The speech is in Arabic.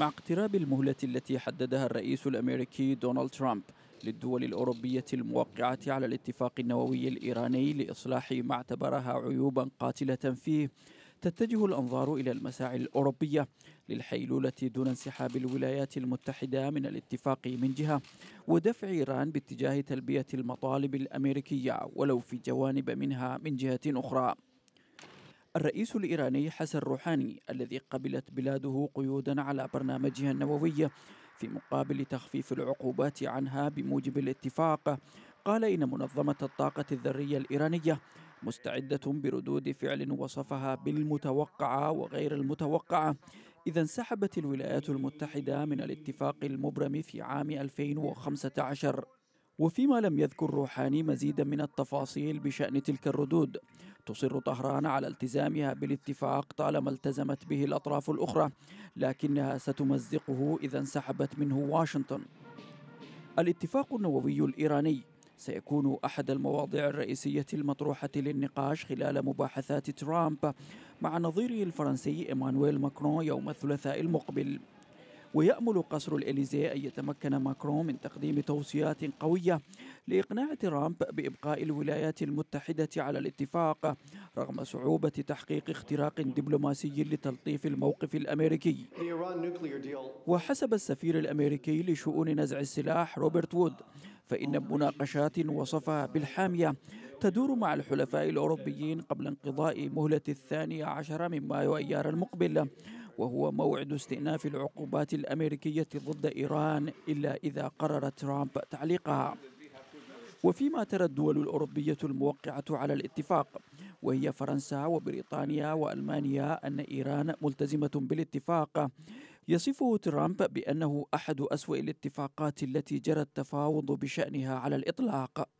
مع اقتراب المهلة التي حددها الرئيس الأمريكي دونالد ترامب للدول الأوروبية الموقعة على الاتفاق النووي الإيراني لإصلاح ما اعتبرها عيوبا قاتلة فيه تتجه الأنظار إلى المساعي الأوروبية للحيلولة دون انسحاب الولايات المتحدة من الاتفاق من جهة ودفع إيران باتجاه تلبية المطالب الأمريكية ولو في جوانب منها من جهة أخرى الرئيس الإيراني حسن روحاني الذي قبلت بلاده قيودا على برنامجها النووي في مقابل تخفيف العقوبات عنها بموجب الاتفاق قال إن منظمة الطاقة الذرية الإيرانية مستعدة بردود فعل وصفها بالمتوقعة وغير المتوقعة إذا انسحبت الولايات المتحدة من الاتفاق المبرم في عام 2015 وفيما لم يذكر روحاني مزيدا من التفاصيل بشأن تلك الردود تصر طهران على التزامها بالاتفاق طالما التزمت به الأطراف الأخرى لكنها ستمزقه إذا انسحبت منه واشنطن الاتفاق النووي الإيراني سيكون أحد المواضيع الرئيسية المطروحة للنقاش خلال مباحثات ترامب مع نظيره الفرنسي إيمانويل ماكرون يوم الثلاثاء المقبل ويأمل قصر الإليزيه أن يتمكن ماكرون من تقديم توصيات قوية لإقناع ترامب بإبقاء الولايات المتحدة على الاتفاق رغم صعوبة تحقيق اختراق دبلوماسي لتلطيف الموقف الأمريكي وحسب السفير الأمريكي لشؤون نزع السلاح روبرت وود فإن مناقشات وصفها بالحامية تدور مع الحلفاء الأوروبيين قبل انقضاء مهلة الثاني عشر من مايو أيار المقبل وهو موعد استئناف العقوبات الأمريكية ضد إيران إلا إذا قرر ترامب تعليقها وفيما ترى الدول الأوروبية الموقعة على الاتفاق وهي فرنسا وبريطانيا وألمانيا أن إيران ملتزمة بالاتفاق يصفه ترامب بأنه أحد أسوأ الاتفاقات التي جرى التفاوض بشأنها على الإطلاق